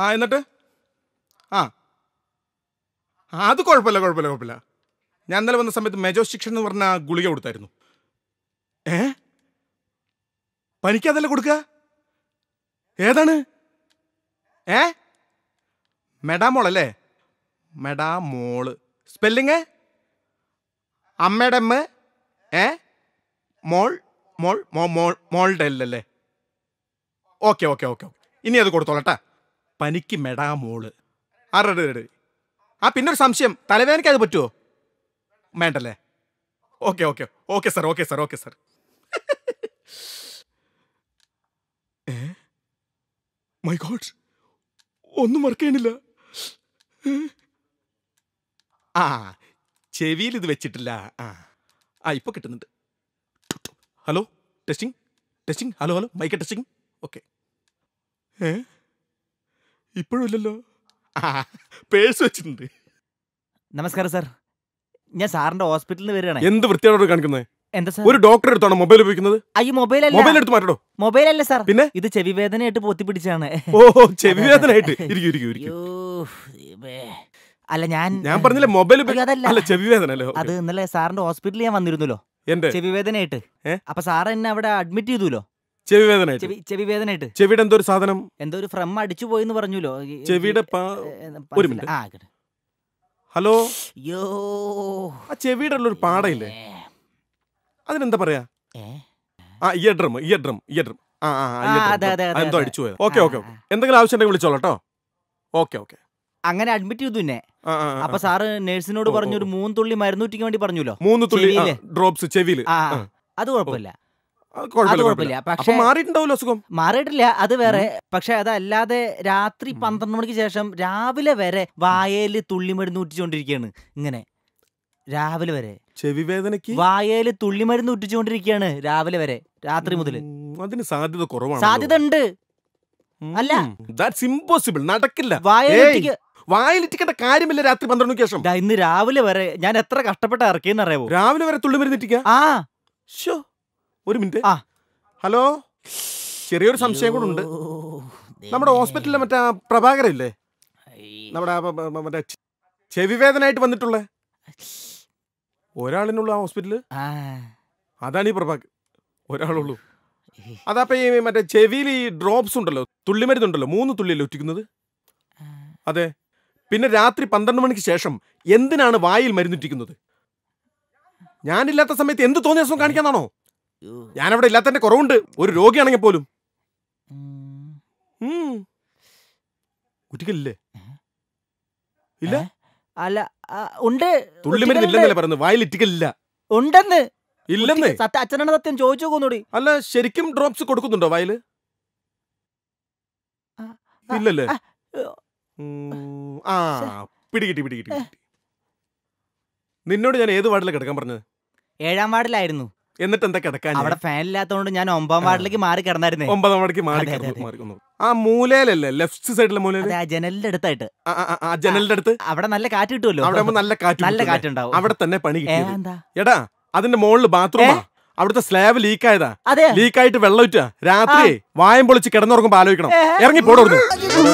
ആ എന്നിട്ട് ആ അത് കുഴപ്പമില്ല കുഴപ്പമില്ല കുഴപ്പമില്ല ഞാൻ ഇന്നലെ വന്ന സമയത്ത് മെജോ ശിക്ഷൻ എന്ന് പറഞ്ഞ ഗുളിക കൊടുത്തായിരുന്നു ഏ പനിക്കാതല്ല കൊടുക്കുക ഏതാണ് ഏ മെഡാമോളല്ലേ അല്ലേ മെഡാമോള് സ്പെല്ലിങ് അമ്മയുടെ അമ്മ ഏ മോൾ മോൾ മോൾ മോളുടെ അല്ലല്ലേ ഓക്കെ ഓക്കെ ഓക്കെ ഓക്കെ ഇനി അത് കൊടുത്തോളട്ടാ പനിക്ക് മെടാ മോള് അറടി ആ പിന്നെ ഒരു സംശയം തലവേദനയ്ക്ക് അത് പറ്റുമോ വേണ്ടല്ലേ okay okay okay sir okay sir okay sir my god ഒന്നും വർക്ക് ആ ചെവിയിൽ ഇത് വെച്ചിട്ടില്ല ആ ആ ഇപ്പൊ കിട്ടുന്നുണ്ട് hello testing testing hello hello mic testing okay ഏ ഇപ്പോഴില്ലല്ലോ പേഴ്സ് വെച്ചിട്ടുണ്ട് നമസ്കാരം സാർ ഞാൻ സാറിന്റെ ഹോസ്പിറ്റലിൽ വരികയാണ് എന്ത് വൃത്തിയാണോ കാണിക്കുന്നത് എന്താ സാർ ഒരു ഡോക്ടർ എടുത്താണോ മൊബൈൽ ഉപയോഗിക്കുന്നത് അയ്യോ മൊബൈൽ അല്ല മൊബൈൽ എടുത്ത് മാറ്റടോ മൊബൈൽ അല്ല സാർ പിന്നെ ഇത് ചെവി വേദനയായിട്ട് പൊത്തി പിടിച്ചാണ് ഓ ചെവി വേദനയായിട്ട് ഇരിക്കും ഇരിക്കും ഇരിക്കും അല്ല ഞാൻ ഞാൻ പറഞ്ഞില്ല മൊബൈൽ അല്ല ചെവി വേദന അല്ലേ അത് ഇന്നലെ സാറിന്റെ ഹോസ്പിറ്റലിൽ ഞാൻ വന്നിരുന്നല്ലോ എന്റെ ചെവി വേദനയായിട്ട് അപ്പൊ സാർ എന്നെ അവിടെ അഡ്മിറ്റ് ചെയ്തല്ലോ ചെവി വേദന ചെവി ചെവി ചെവിയുടെ എന്തോ ഒരു സാധനം എന്തോ ഒരു ഫ്രം അടിച്ചു പോയി എന്ന് പറഞ്ഞല്ലോ ചെവിയുടെ ഹലോ ആ ചെവിയുടെ പാടയില്ലേ അതിനെന്താ പറയാ ആ eardrum eardrum eardrum എന്തോ അടിച്ചു പോയത് ഓക്കെ ഓക്കെ എന്തെങ്കിലും ആവശ്യം ഉണ്ടെങ്കിൽ കേട്ടോ ഓക്കെ ഓക്കെ അങ്ങനെ അഡ്മിറ്റ് ചെയ്തു പിന്നെ അപ്പൊ സാറ് നേഴ്സിനോട് പറഞ്ഞു ഒരു മൂന്ന് തുള്ളി മരുന്നൂറ്റിക്ക് വേണ്ടി പറഞ്ഞല്ലോ മൂന്ന് തുള്ളി ഡ്രോപ്സ് ചെവിയിൽ അത് കുഴപ്പമില്ല മാറിയിട്ടില്ല അത് വേറെ പക്ഷെ അതല്ലാതെ രാത്രി പന്ത്രണ്ട് മണിക്ക് ശേഷം രാവിലെ വരെ വായേല് തുള്ളിമരുന്ന് ഊറ്റിച്ചുകൊണ്ടിരിക്കുകയാണ് ഇങ്ങനെ രാവിലെ വരെ ചെവി വേദനക്ക് വായയിൽ തുള്ളിമരുന്ന് ഉറ്റിച്ചുകൊണ്ടിരിക്കുകയാണ് രാവിലെ വരെ രാത്രി മുതൽ അതിന് സാധ്യത കുറവാണ് സാധ്യത ഉണ്ട് അല്ല ദാറ്റ്സ് നടക്കില്ല വായയിലേക്ക് വായിലിറ്റിക്കേണ്ട കാര്യമില്ല രാത്രി പന്ത്രണ്ട് ശേഷം ഇന്ന് രാവിലെ വരെ ഞാൻ എത്ര കഷ്ടപ്പെട്ട ഇറക്കിയെന്ന് അറിയാവോ രാവിലെ വരെ തുള്ളിമരുന്ന് ആ ഷോ ഒരു മിനിറ്റ് ആ ഹലോ ചെറിയൊരു സംശയം കൂടെ ഉണ്ട് നമ്മുടെ ഹോസ്പിറ്റലിലെ മറ്റേ ഇല്ലേ നമ്മുടെ മറ്റേ ചെവി വേദനയായിട്ട് വന്നിട്ടുള്ളേ ഒരാളിനുള്ള ആ ഹോസ്പിറ്റല് അതാണ് ഈ പ്രഭാകർ ഒരാളുള്ളൂ അതപ്പ ഈ മറ്റേ ചെവിയിൽ ഈ ഡ്രോപ്സ് ഉണ്ടല്ലോ തുള്ളിമരുന്നുണ്ടല്ലോ മൂന്ന് തുള്ളിയല്ലേ ഒറ്റിക്കുന്നത് അതെ പിന്നെ രാത്രി പന്ത്രണ്ട് മണിക്ക് ശേഷം എന്തിനാണ് വായിൽ മരുന്നുറ്റിക്കുന്നത് ഞാനില്ലാത്ത സമയത്ത് എന്ത് തോന്നിയ ദിവസം കാണിക്കാന്നാണോ ഞാനവിടെ ഇല്ലാത്തതിന്റെ കുറവുണ്ട് ഒരു രോഗിയാണെങ്കിൽ പോലും കുറ്റിക്കലില്ലേ ഇല്ല അല്ല ഉണ്ട് തുള്ളിമരുന്നില്ലെന്നല്ലേ പറഞ്ഞു വായിൽ ഇറ്റിക്കലില്ല ഉണ്ടെന്ന് ഇല്ലെന്ന് സത്യം അച്ഛനാണ് സത്യം ചോദിച്ചു നോക്കൂടി അല്ല ശരിക്കും ഡ്രോപ്സ് കൊടുക്കുന്നുണ്ടോ വായില് ഇല്ലല്ലേ ആ പിടികിട്ടി പിടികിട്ടി നിന്നോട് ഞാൻ ഏത് വാർഡിലാണ് കിടക്കാൻ പറഞ്ഞത് ഏഴാം വാർഡിലായിരുന്നു എന്നിട്ട് എന്താ കിടക്കാൻ അവിടെ ഫാൻ ഇല്ലാത്തതുകൊണ്ട് ഞാൻ ഒമ്പതാം വാർഡിലേക്ക് മാറി കിടന്നായിരുന്നു ഒമ്പതാം വാർഡിലേക്ക് മാറി കിടന്നു ആ മൂലയിലല്ലേ ലെഫ്റ്റ് സൈഡിലെ മൂല ജനലിന്റെ അടുത്തായിട്ട് ആ ജനലിന്റെ അടുത്ത് അവിടെ നല്ല കാറ്റ് കിട്ടുമല്ലോ അവിടെ നല്ല കാറ്റ് നല്ല കാറ്റ് ഉണ്ടാവും അവിടെ തന്നെ പണി എടാ അതിന്റെ മുകളിൽ ബാത്റൂം അവിടുത്തെ സ്ലാബ് ലീക്ക് ആയതാ ലീക്ക് ആയിട്ട് വെള്ളം ഇറ്റാ രാത്രി വായം പൊളിച്ച് കിടന്നുറങ്ങുമ്പോ ആലോചിക്കണം ഇറങ്ങി പോടുന്നു